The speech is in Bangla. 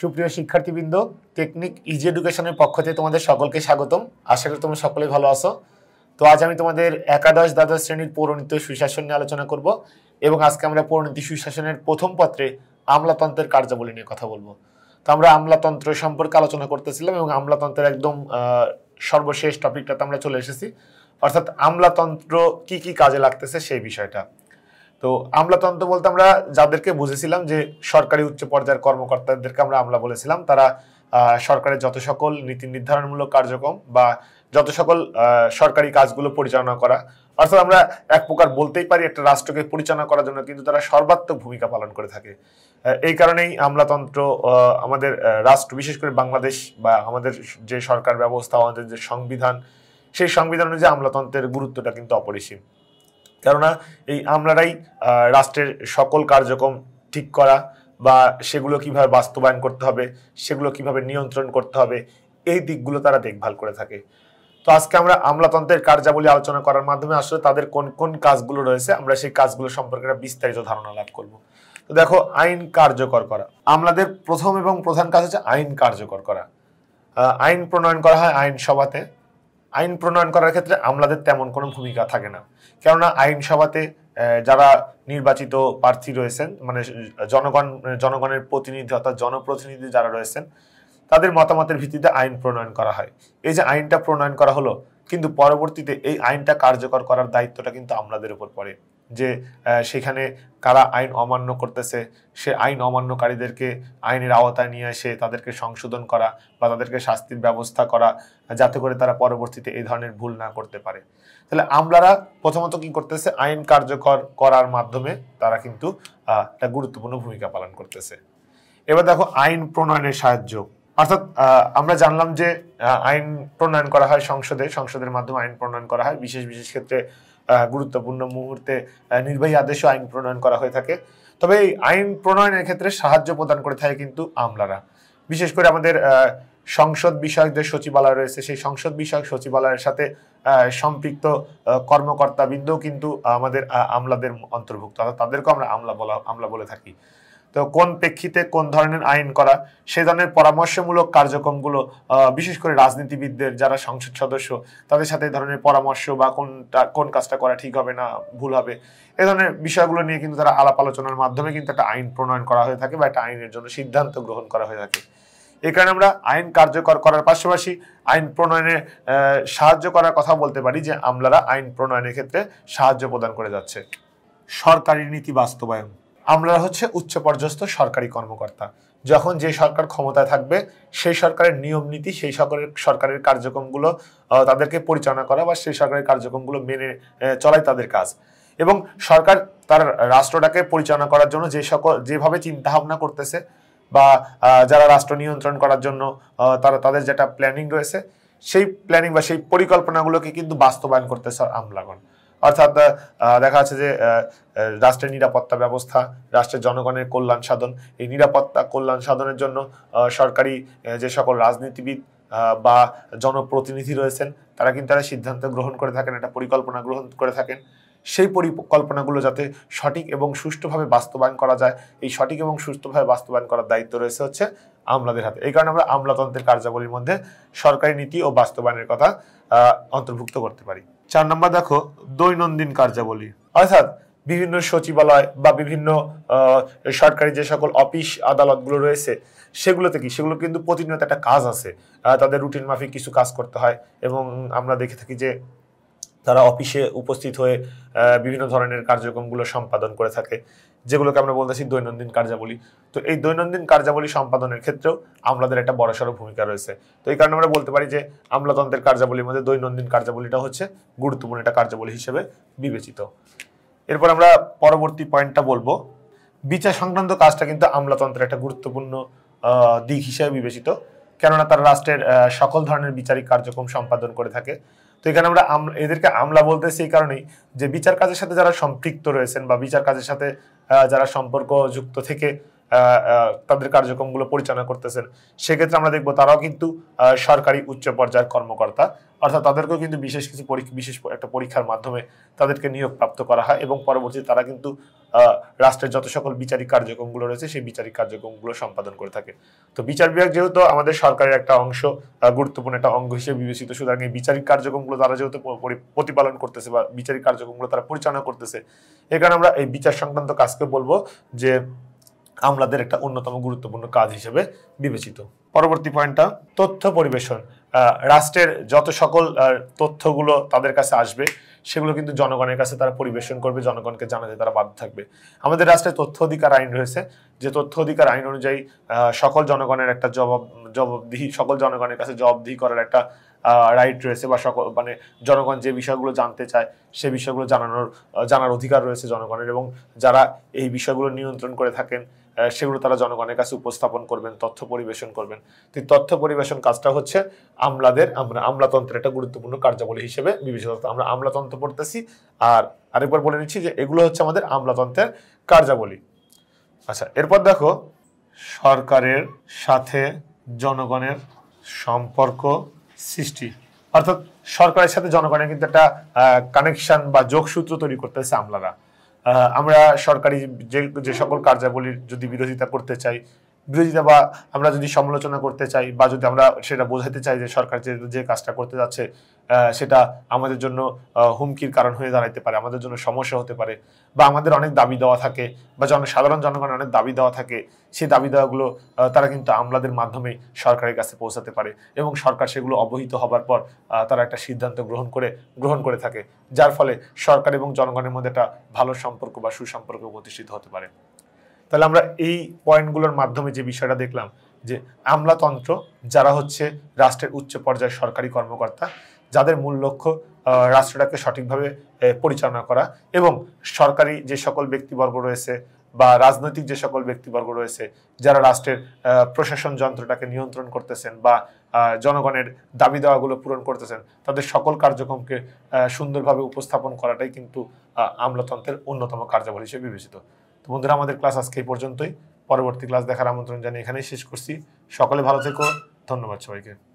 সুপ্রিয় শিক্ষার্থীবৃন্দ টেকনিক ইজি এডুকেশনের পক্ষ থেকে তোমাদের সকলকে স্বাগতম আশা করি তোমরা সকলে ভালো আছো তো আজ আমি তোমাদের একাদশ দ্বাদশ শ্রেণীর পৌরনীতি সুশাসন নিয়ে আলোচনা করব এবং আজকে আমরা পৌরনীতি সুশাসনের প্রথম পত্রে আমলাতন্ত্রের কার্যাবলী নিয়ে কথা বলবো তো আমরা আমলাতন্ত্র সম্পর্কে আলোচনা করতেছিলাম এবং আমলাতন্ত্রের একদম সর্বশেষ টপিকটাতে আমরা চলে এসেছি অর্থাৎ আমলাতন্ত্র কি কি কাজে লাগতেছে সেই বিষয়টা তো আমলাতন্ত্র বলতে আমরা যাদেরকে বুঝেছিলাম যে সরকারি উচ্চ পর্যায়ের কর্মকর্তাদেরকে আমরা আমলা বলেছিলাম তারা সরকারের যত সকল নীতি নির্ধারণমূলক কার্যক্রম বা যত সকল সরকারি কাজগুলো পরিচালনা করা অর্থাৎ আমরা এক প্রকার বলতেই পারি একটা রাষ্ট্রকে পরিচালনা করার জন্য কিন্তু তারা সর্বাত্মক ভূমিকা পালন করে থাকে এই কারণেই আমলাতন্ত্র আমাদের রাষ্ট্র বিশেষ করে বাংলাদেশ বা আমাদের যে সরকার ব্যবস্থা আমাদের যে সংবিধান সেই সংবিধান অনুযায়ী আমলাতন্ত্রের গুরুত্বটা কিন্তু অপরিসীম কেননা এই আমলারাই রাষ্ট্রের সকল কার্যক্রম ঠিক করা বা সেগুলো কিভাবে বাস্তবায়ন করতে হবে সেগুলো কিভাবে নিয়ন্ত্রণ করতে হবে এই দিকগুলো তারা দেখভাল করে থাকে তো আজকে আমরা আমলাতন্ত্রের কার্যাবলী আলোচনা করার মাধ্যমে আসলে তাদের কোন কোন কাজগুলো রয়েছে আমরা সেই কাজগুলো সম্পর্কে একটা বিস্তারিত ধারণা লাভ করব তো দেখো আইন কার্যকর করা আমলাদের প্রথম এবং প্রধান কাজ হচ্ছে আইন কার্যকর করা আইন প্রণয়ন করা হয় আইন সভাতে আইন প্রণয়ন করার ক্ষেত্রে আমলাদের তেমন কোনো ভূমিকা থাকে না কেননা আইনসভাতে যারা নির্বাচিত প্রার্থী রয়েছেন মানে জনগণ জনগণের প্রতিনিধি অর্থাৎ জনপ্রতিনিধি যারা রয়েছেন তাদের মতামতের ভিত্তিতে আইন প্রণয়ন করা হয় এই যে আইনটা প্রণয়ন করা হলো কিন্তু পরবর্তীতে এই আইনটা কার্যকর করার দায়িত্বটা কিন্তু আমলাদের উপর পড়ে যে সেখানে কারা আইন অমান্য করতেছে সে আইন অমান্যকারীদেরকে আইনের আওতায় নিয়ে এসে তাদেরকে সংশোধন করা বা তাদেরকে শাস্তির ব্যবস্থা করা যাতে করে তারা পরবর্তীতে এই ধরনের ভুল না করতে পারে তাহলে আমলারা প্রথমত কি করতেছে আইন কার্যকর করার মাধ্যমে তারা কিন্তু একটা গুরুত্বপূর্ণ ভূমিকা পালন করতেছে এবার দেখো আইন প্রণয়নের সাহায্য অর্থাৎ আমরা জানলাম যে আইন প্রণয়ন করা হয় সংসদে সংসদের মাধ্যমে আইন প্রণয়ন করা হয় বিশেষ বিশেষ ক্ষেত্রে গুরুত্বপূর্ণ মুহূর্তে নির্বাহী আদেশ আইন প্রণয়ন করা হয়ে থাকে তবে এই আইন প্রণয়নের ক্ষেত্রে সাহায্য প্রদান করে থাকে কিন্তু আমলারা বিশেষ করে আমাদের সংসদ বিষয়ক যে সচিবালয় রয়েছে সেই সংসদ বিষয়ক সচিবালয়ের সাথে সম্পৃক্ত কর্মকর্তাবৃন্দও কিন্তু আমাদের আমলাদের অন্তর্ভুক্ত অর্থাৎ তাদেরকেও আমরা আমলা বলা আমলা বলে থাকি তো কোন প্রেক্ষিতে কোন ধরনের আইন করা সে ধরনের পরামর্শমূলক কার্যক্রমগুলো বিশেষ করে রাজনীতিবিদদের যারা সংসদ সদস্য তাদের সাথে এই ধরনের পরামর্শ বা কোনটা কোন কাজটা করা ঠিক হবে না ভুল হবে এ ধরনের বিষয়গুলো নিয়ে কিন্তু তারা আলাপ আলোচনার মাধ্যমে কিন্তু একটা আইন প্রণয়ন করা হয়ে থাকে বা একটা আইনের জন্য সিদ্ধান্ত গ্রহণ করা হয়ে থাকে এ কারণে আমরা আইন কার্যকর করার পাশাপাশি আইন প্রণয়নে সাহায্য করার কথা বলতে পারি যে আমলারা আইন প্রণয়নের ক্ষেত্রে সাহায্য প্রদান করে যাচ্ছে সরকারি নীতি বাস্তবায়ন আমরা হচ্ছে উচ্চ পর্যস্ত সরকারি কর্মকর্তা যখন যে সরকার ক্ষমতায় থাকবে সেই সরকারের নিয়ম নীতি সেই সরকারের সরকারের কার্যক্রমগুলো তাদেরকে পরিচালনা করা বা সেই সরকারের কার্যক্রমগুলো মেনে চলাই তাদের কাজ এবং সরকার তার রাষ্ট্রটাকে পরিচালনা করার জন্য যে সকল যেভাবে চিন্তাভাবনা করতেছে বা যারা রাষ্ট্র নিয়ন্ত্রণ করার জন্য তারা তাদের যেটা প্ল্যানিং রয়েছে সেই প্ল্যানিং বা সেই পরিকল্পনাগুলোকে কিন্তু বাস্তবায়ন করতেছে আমলাগণ অর্থাৎ দেখা যাচ্ছে যে রাষ্ট্রের নিরাপত্তা ব্যবস্থা রাষ্ট্রের জনগণের কল্যাণ সাধন এই নিরাপত্তা কল্যাণ সাধনের জন্য সরকারি যে সকল রাজনীতিবিদ বা জনপ্রতিনিধি রয়েছেন তারা কিন্তু তারা সিদ্ধান্ত গ্রহণ করে থাকেন একটা পরিকল্পনা গ্রহণ করে থাকেন সেই পরিকল্পনাগুলো যাতে সঠিক এবং সুষ্ঠুভাবে বাস্তবায়ন করা যায় এই সঠিক এবং সুষ্ঠুভাবে বাস্তবায়ন করার দায়িত্ব রয়েছে হচ্ছে আমলাদের হাতে এই কারণে আমরা আমলাতন্ত্রের কার্যাবলীর মধ্যে সরকারি নীতি ও বাস্তবায়নের কথা অন্তর্ভুক্ত করতে পারি চার নম্বর দেখো দৈনন্দিন কার্যাবলী অর্থাৎ বিভিন্ন সচিবালয় বা বিভিন্ন সরকারি যে সকল অফিস আদালতগুলো রয়েছে সেগুলোতে কি সেগুলো কিন্তু প্রতিনিয়ত একটা কাজ আছে তাদের রুটিন মাফিক কিছু কাজ করতে হয় এবং আমরা দেখে থাকি যে তারা অফিসে উপস্থিত হয়ে বিভিন্ন ধরনের কার্যক্রমগুলো সম্পাদন করে থাকে যেগুলোকে আমরা বলতেছি দৈনন্দিন কার্যাবলী তো এই দৈনন্দিন কার্যাবলী সম্পাদনের ক্ষেত্রেও আমলাদের একটা বড়সড় ভূমিকা রয়েছে তো এই কারণে আমরা বলতে পারি যে আমলাতন্ত্রের কার্যাবলীর মধ্যে দৈনন্দিন কার্যাবলীটা হচ্ছে গুরুত্বপূর্ণ একটা কার্যাবলী হিসেবে বিবেচিত এরপর আমরা পরবর্তী পয়েন্টটা বলবো বিচার সংক্রান্ত কাজটা কিন্তু আমলাতন্ত্রের একটা গুরুত্বপূর্ণ দিক হিসেবে বিবেচিত কেননা তারা রাষ্ট্রের সকল ধরনের বিচারিক কার্যক্রম সম্পাদন করে থাকে তো এখানে আমরা এদেরকে আমলা বলতেছি এই কারণেই যে বিচার কাজের সাথে যারা সম্পৃক্ত রয়েছেন বা বিচার কাজের সাথে যারা সম্পর্ক যুক্ত থেকে তাদের কার্যক্রমগুলো পরিচালনা করতেছেন সেক্ষেত্রে আমরা দেখবো তারাও কিন্তু সরকারি উচ্চ পর্যায়ের কর্মকর্তা অর্থাৎ তাদেরকেও কিন্তু বিশেষ কিছু বিশেষ একটা পরীক্ষার মাধ্যমে তাদেরকে নিয়োগ প্রাপ্ত করা হয় এবং পরবর্তীতে তারা কিন্তু রাষ্ট্রের যত সকল বিচারিক কার্যক্রমগুলো রয়েছে সেই বিচারিক কার্যক্রমগুলো সম্পাদন করে থাকে তো বিচার বিভাগ যেহেতু আমাদের সরকারের একটা অংশ গুরুত্বপূর্ণ একটা অঙ্গ হিসেবে বিবেচিত সুতরাং এই বিচারিক কার্যক্রমগুলো তারা যেহেতু প্রতিপালন করতেছে বা বিচারিক কার্যক্রমগুলো তারা পরিচালনা করতেছে এ কারণে আমরা এই বিচার সংক্রান্ত কাজকে বলবো যে আমলাদের একটা অন্যতম গুরুত্বপূর্ণ কাজ হিসেবে বিবেচিত পরবর্তী পয়েন্টটা তথ্য পরিবেশন রাষ্ট্রের যত সকল তথ্যগুলো তাদের কাছে আসবে সেগুলো কিন্তু জনগণের কাছে তারা পরিবেশন করবে জনগণকে জানাতে তারা বাধ্য থাকবে আমাদের রাষ্ট্রে তথ্য অধিকার আইন রয়েছে যে তথ্য অধিকার আইন অনুযায়ী সকল জনগণের একটা জবাব জবাবদিহি সকল জনগণের কাছে জবাবদিহি করার একটা রাইট রয়েছে বা সকল মানে জনগণ যে বিষয়গুলো জানতে চায় সে বিষয়গুলো জানানোর জানার অধিকার রয়েছে জনগণের এবং যারা এই বিষয়গুলো নিয়ন্ত্রণ করে থাকেন সেগুলো তারা জনগণের কাছে উপস্থাপন করবেন তথ্য পরিবেশন করবেন তো তথ্য পরিবেশন কাজটা হচ্ছে আমলাদের আমরা আমলাতন্ত্রের একটা গুরুত্বপূর্ণ কার্যাবলী হিসেবে বিবেচিত আমরা আমলাতন্ত্র পড়তেছি আর আরেকবার বলে নিচ্ছি যে এগুলো হচ্ছে আমাদের আমলাতন্ত্রের কার্যাবলী আচ্ছা এরপর দেখো সরকারের সাথে জনগণের সম্পর্ক সৃষ্টি অর্থাৎ সরকারের সাথে জনগণের কিন্তু একটা কানেকশন বা যোগসূত্র তৈরি করতেছে আমলারা আমরা সরকারি যে যে সকল কার্যাবলীর যদি বিরোধিতা করতে চাই বিরোধিতা বা আমরা যদি সমালোচনা করতে চাই বা যদি আমরা সেটা বোঝাতে চাই যে সরকার যে যে কাজটা করতে যাচ্ছে সেটা আমাদের জন্য হুমকির কারণ হয়ে দাঁড়াইতে পারে আমাদের জন্য সমস্যা হতে পারে বা আমাদের অনেক দাবি দেওয়া থাকে বা সাধারণ জনগণের অনেক দাবি দেওয়া থাকে সেই দাবি দেওয়াগুলো তারা কিন্তু আমলাদের মাধ্যমে সরকারের কাছে পৌঁছাতে পারে এবং সরকার সেগুলো অবহিত হবার পর তারা একটা সিদ্ধান্ত গ্রহণ করে গ্রহণ করে থাকে যার ফলে সরকার এবং জনগণের মধ্যে একটা ভালো সম্পর্ক বা সুসম্পর্ক প্রতিষ্ঠিত হতে পারে তাহলে আমরা এই পয়েন্টগুলোর মাধ্যমে যে বিষয়টা দেখলাম যে আমলাতন্ত্র যারা হচ্ছে রাষ্ট্রের উচ্চ পর্যায়ের সরকারি কর্মকর্তা যাদের মূল লক্ষ্য রাষ্ট্রটাকে সঠিকভাবে পরিচালনা করা এবং সরকারি যে সকল ব্যক্তিবর্গ রয়েছে বা রাজনৈতিক যে সকল ব্যক্তিবর্গ রয়েছে যারা রাষ্ট্রের প্রশাসন যন্ত্রটাকে নিয়ন্ত্রণ করতেছেন বা জনগণের দাবি দেওয়াগুলো পূরণ করতেছেন তাদের সকল কার্যক্রমকে সুন্দরভাবে উপস্থাপন করাটাই কিন্তু আমলাতন্ত্রের অন্যতম কার্যাবলী হিসেবে বিবেচিত তো বন্ধুরা আমাদের ক্লাস আজকে এই পর্যন্তই পরবর্তী ক্লাস দেখার আমন্ত্রণ জানিয়ে এখানেই শেষ করছি সকলে ভালো থেকো ধন্যবাদ সবাইকে